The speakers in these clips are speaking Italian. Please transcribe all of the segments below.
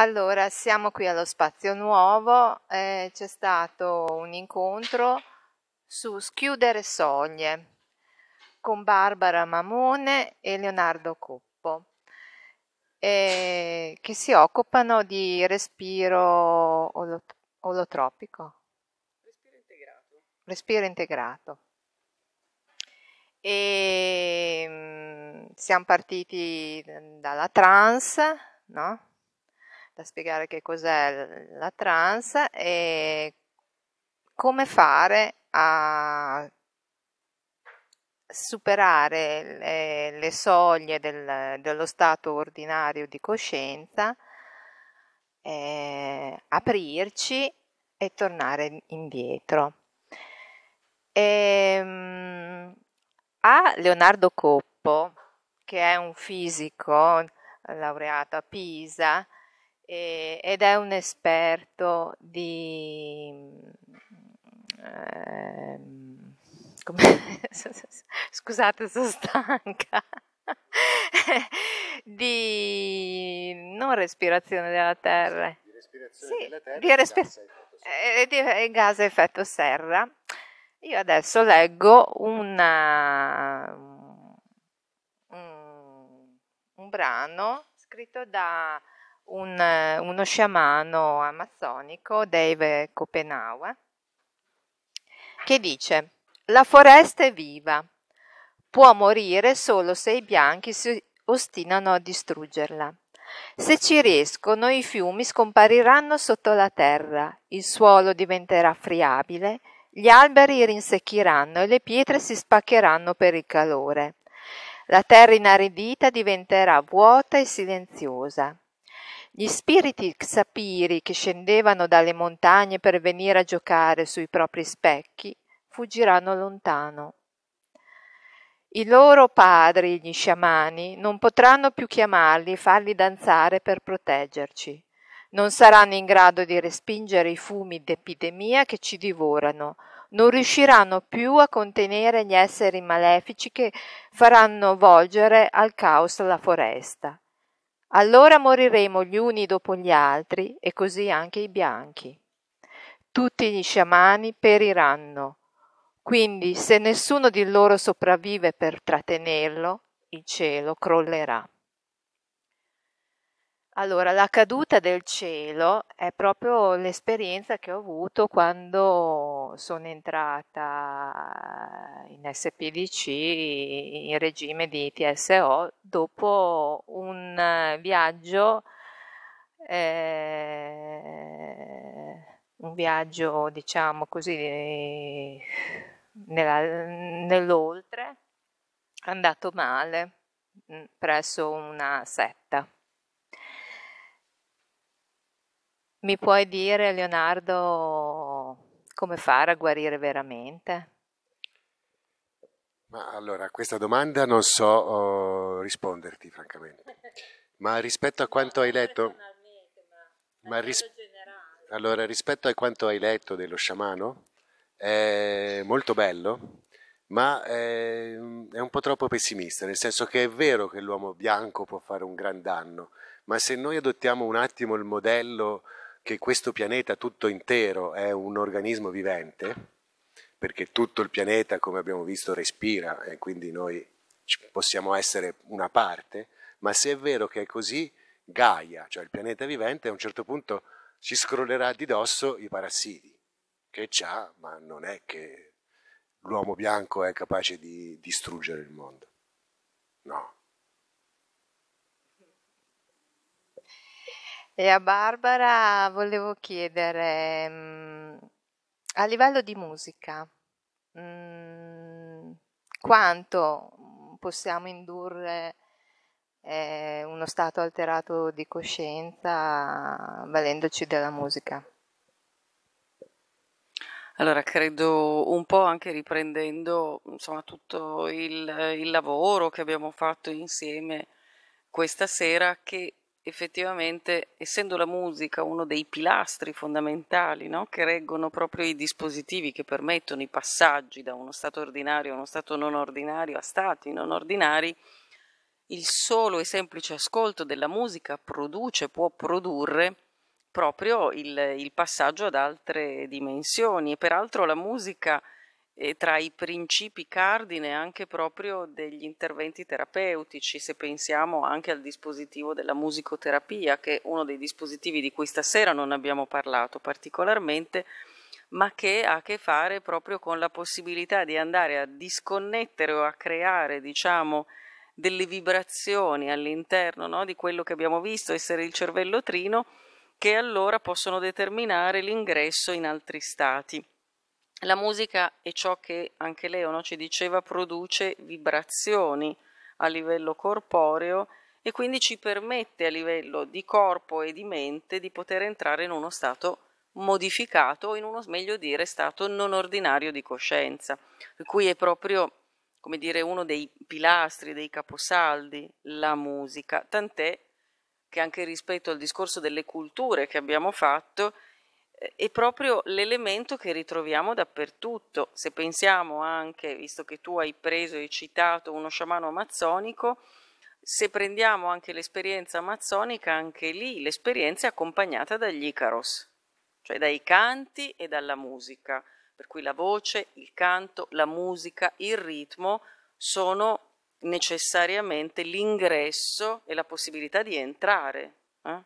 Allora, siamo qui allo Spazio Nuovo, eh, c'è stato un incontro su Schiudere Soglie con Barbara Mamone e Leonardo Coppo, eh, che si occupano di respiro olot olotropico. Respiro integrato. Respiro integrato. E, ehm, mh, siamo partiti dalla trans, no? da spiegare che cos'è la trans e come fare a superare le, eh, le soglie del, dello stato ordinario di coscienza, eh, aprirci e tornare indietro. E, ehm, a Leonardo Coppo, che è un fisico laureato a Pisa, e, ed è un esperto di... Eh, come, scusate, sono stanca. di non respirazione della terra. Di respirazione sì, della terra. Di e di e gas eh, eh, effetto serra. Io adesso leggo una, un, un brano scritto da un, uno sciamano amazzonico, Dave Copenawa, che dice «La foresta è viva, può morire solo se i bianchi si ostinano a distruggerla». Se ci riescono, i fiumi scompariranno sotto la terra, il suolo diventerà friabile, gli alberi rinsecchiranno e le pietre si spaccheranno per il calore. La terra inaridita diventerà vuota e silenziosa. Gli spiriti sapiri che scendevano dalle montagne per venire a giocare sui propri specchi fuggiranno lontano. I loro padri, gli sciamani, non potranno più chiamarli e farli danzare per proteggerci. Non saranno in grado di respingere i fumi d'epidemia che ci divorano, non riusciranno più a contenere gli esseri malefici che faranno volgere al caos la foresta. Allora moriremo gli uni dopo gli altri e così anche i bianchi. Tutti gli sciamani periranno. Quindi se nessuno di loro sopravvive per trattenerlo, il cielo crollerà. Allora, la caduta del cielo è proprio l'esperienza che ho avuto quando sono entrata in SPDC in regime di TSO dopo un viaggio, eh, un viaggio diciamo così, nella, nell'oltre, andato male mm, presso una setta. Mi puoi dire, Leonardo, come fare a guarire veramente? Ma allora, a questa domanda non so oh, risponderti, francamente. Ma rispetto a quanto hai letto... Ma ris- allora, rispetto a quanto hai letto dello sciamano, è molto bello, ma è, è un po' troppo pessimista, nel senso che è vero che l'uomo bianco può fare un gran danno, ma se noi adottiamo un attimo il modello che questo pianeta tutto intero è un organismo vivente, perché tutto il pianeta, come abbiamo visto, respira e quindi noi possiamo essere una parte, ma se è vero che è così, Gaia, cioè il pianeta vivente, a un certo punto ci scrollerà di dosso i parassiti, che c'ha, ma non è che l'uomo bianco è capace di distruggere il mondo. No, E a Barbara volevo chiedere, mm, a livello di musica, mm, quanto mm, possiamo indurre eh, uno stato alterato di coscienza valendoci della musica? Allora, credo un po' anche riprendendo insomma, tutto il, il lavoro che abbiamo fatto insieme questa sera, che effettivamente, essendo la musica uno dei pilastri fondamentali no? che reggono proprio i dispositivi che permettono i passaggi da uno stato ordinario a uno stato non ordinario a stati non ordinari, il solo e semplice ascolto della musica produce, può produrre proprio il, il passaggio ad altre dimensioni e peraltro la musica e tra i principi cardine anche proprio degli interventi terapeutici, se pensiamo anche al dispositivo della musicoterapia, che è uno dei dispositivi di cui stasera non abbiamo parlato particolarmente, ma che ha a che fare proprio con la possibilità di andare a disconnettere o a creare, diciamo, delle vibrazioni all'interno no, di quello che abbiamo visto essere il cervello trino, che allora possono determinare l'ingresso in altri stati. La musica è ciò che anche Leo no, ci diceva produce vibrazioni a livello corporeo e quindi ci permette a livello di corpo e di mente di poter entrare in uno stato modificato in uno, meglio dire, stato non ordinario di coscienza, per cui è proprio, come dire, uno dei pilastri, dei caposaldi, la musica, tant'è che anche rispetto al discorso delle culture che abbiamo fatto, è proprio l'elemento che ritroviamo dappertutto. Se pensiamo anche, visto che tu hai preso e citato uno sciamano amazzonico, se prendiamo anche l'esperienza amazzonica, anche lì l'esperienza è accompagnata dagli Icaros, cioè dai canti e dalla musica, per cui la voce, il canto, la musica, il ritmo sono necessariamente l'ingresso e la possibilità di entrare. Eh?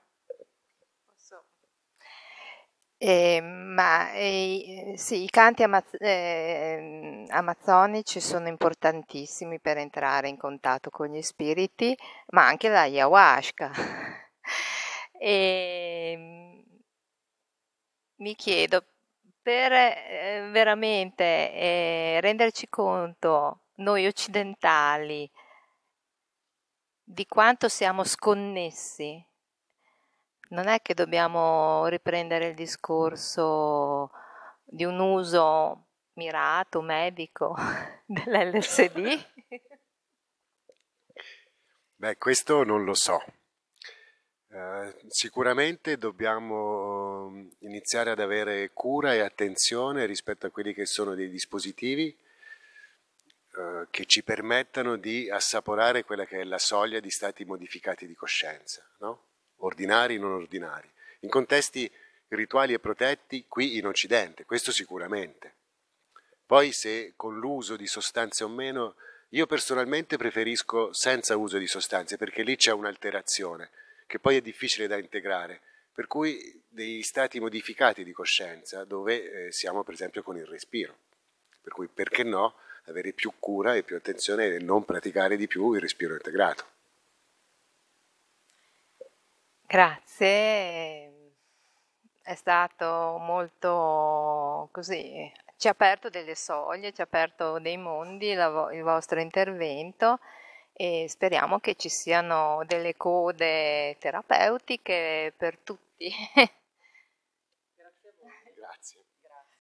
Eh, ma eh, sì, i canti amaz- eh, amazzonici sono importantissimi per entrare in contatto con gli spiriti, ma anche la ayahuasca. e, ehm, mi chiedo, per ehm, veramente ehm, renderci conto noi occidentali di quanto siamo sconnessi non è che dobbiamo riprendere il discorso di un uso mirato, medico dell'LSD? Beh, questo non lo so. Eh, sicuramente dobbiamo eh, iniziare ad avere cura e attenzione rispetto a quelli che sono dei dispositivi eh, che ci permettano di assaporare quella che è la soglia di stati modificati di coscienza, no? ordinari e non ordinari, in contesti rituali e protetti qui in Occidente, questo sicuramente. Poi se con l'uso di sostanze o meno, io personalmente preferisco senza uso di sostanze perché lì c'è un'alterazione che poi è difficile da integrare, per cui dei stati modificati di coscienza dove eh, siamo per esempio con il respiro. Per cui perché no avere più cura e più attenzione e non praticare di più il respiro integrato. Grazie, ehm, è stato molto così, ci ha aperto delle soglie, ci ha aperto dei mondi la, il vostro intervento e speriamo che ci siano delle code terapeutiche per tutti.